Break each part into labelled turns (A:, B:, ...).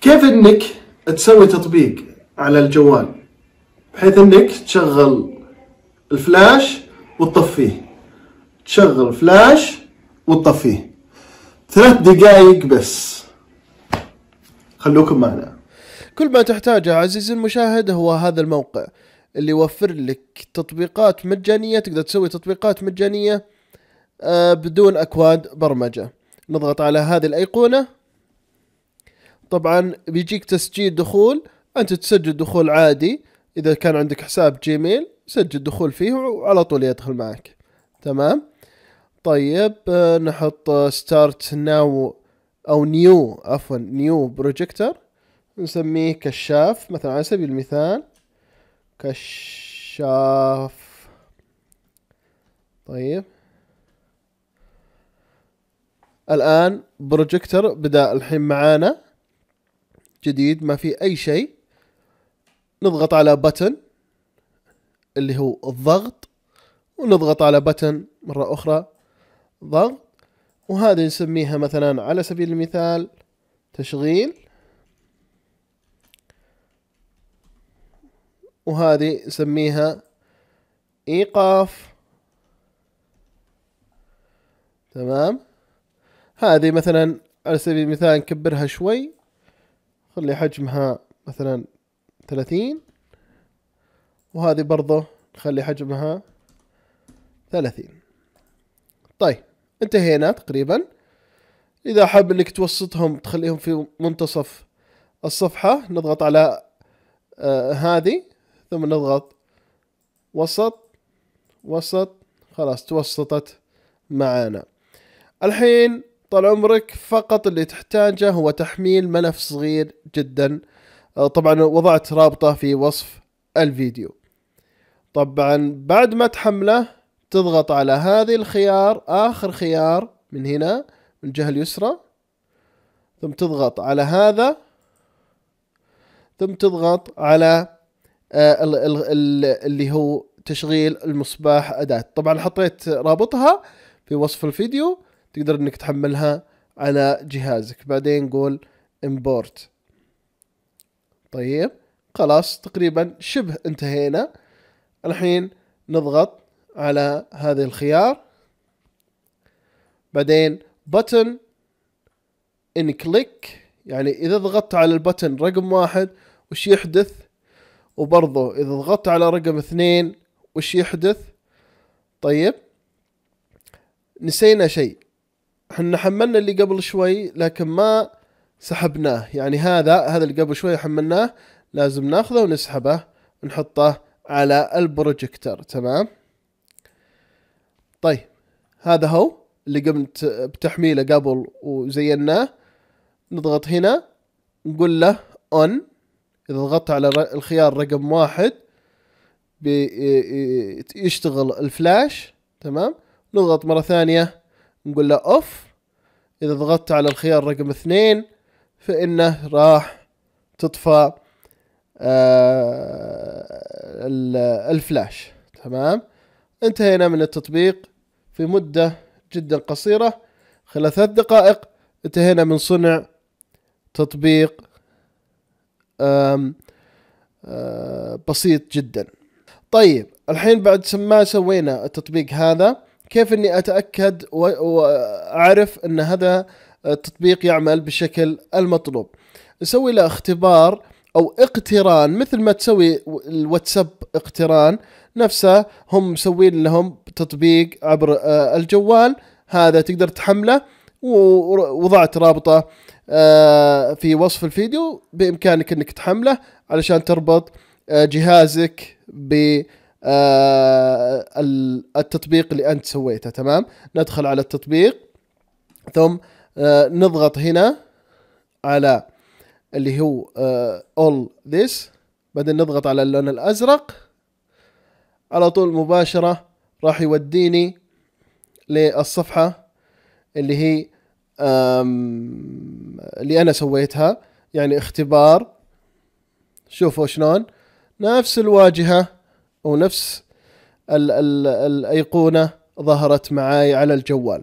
A: كيف انك تسوي تطبيق على الجوال بحيث انك تشغل الفلاش وتطفيه تشغل فلاش وتطفيه ثلاث دقائق بس خلوكم معنا كل ما تحتاجه عزيزي المشاهد هو هذا الموقع اللي يوفر لك تطبيقات مجانية تقدر تسوي تطبيقات مجانية آه، بدون أكواد برمجة نضغط على هذه الأيقونة طبعا بيجيك تسجيل دخول انت تسجل دخول عادي اذا كان عندك حساب جيميل سجل دخول فيه وعلى طول يدخل معك تمام طيب آه، نحط ستارت ناو او نيو عفوا نيو بروجيكتر نسميه كشاف مثلا على سبيل المثال كشاف طيب الان بروجيكتر بدا الحين معانا جديد ما في اي شيء نضغط على بتن اللي هو الضغط ونضغط على بتن مرة أخرى ضغط وهذه نسميها مثلا على سبيل المثال تشغيل وهذه نسميها إيقاف تمام هذه مثلا على سبيل المثال نكبرها شوي خلي حجمها مثلا ثلاثين وهذه برضه نخلي حجمها ثلاثين طيب انتهينا تقريبا إذا حاب إنك توسطهم تخليهم في منتصف الصفحة نضغط على آه هذه ثم نضغط وسط وسط خلاص توسطت معانا الحين طال عمرك فقط اللي تحتاجه هو تحميل ملف صغير جدا آه، طبعا وضعت رابطه في وصف الفيديو طبعا بعد ما تحمله تضغط على هذه الخيار آخر خيار من هنا من الجهة اليسرى ثم تضغط على هذا ثم تضغط على آه، اللي هو تشغيل المصباح أداة طبعا حطيت رابطها في وصف الفيديو تقدر انك تحملها على جهازك بعدين قول امبورت طيب خلاص تقريبا شبه انتهينا الحين نضغط على هذا الخيار بعدين بوتن ان كليك يعني اذا ضغطت على البتن رقم واحد وش يحدث وبرضه اذا ضغطت على رقم اثنين وش يحدث طيب نسينا شيء احنا حملنا اللي قبل شوي لكن ما سحبناه يعني هذا هذا اللي قبل شوي حملناه لازم ناخذه ونسحبه ونحطه على البروجكتر تمام طيب هذا هو اللي قمت بتحميله قبل وزيناه نضغط هنا نقول له اون إذا ضغطت على الخيار رقم واحد بيشتغل الفلاش تمام نضغط مرة ثانية نقول له اوف اذا ضغطت على الخيار رقم اثنين فانه راح تطفى آه، الفلاش تمام انتهينا من التطبيق في مدة جدا قصيرة خلال ثلاث دقائق انتهينا من صنع تطبيق آم آه، بسيط جدا طيب الحين بعد ما سوينا التطبيق هذا كيف اني اتاكد واعرف ان هذا التطبيق يعمل بالشكل المطلوب نسوي له اختبار او اقتران مثل ما تسوي الواتساب اقتران نفسه هم مسوين لهم تطبيق عبر آه، الجوال هذا تقدر تحمله ووضعت رابطه آه، في وصف الفيديو بامكانك انك تحمله علشان تربط آه، جهازك ب آه، التطبيق اللي انت سويته تمام ندخل على التطبيق ثم آه، نضغط هنا على اللي هو آه، all this بعدين نضغط على اللون الازرق على طول مباشرة راح يوديني للصفحة اللي هي اللي انا سويتها يعني اختبار شوفوا شلون نفس الواجهة ونفس الـ الـ الايقونه ظهرت معاي على الجوال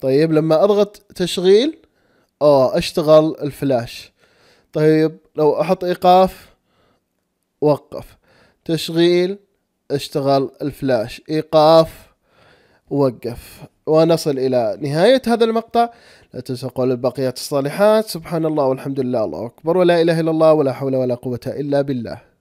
A: طيب لما اضغط تشغيل اه اشتغل الفلاش طيب لو احط ايقاف وقف تشغيل اشتغل الفلاش ايقاف وقف ونصل الى نهايه هذا المقطع لا تنسوا قول الباقيات الصالحات سبحان الله والحمد لله الله اكبر ولا اله الا الله ولا حول ولا قوه الا بالله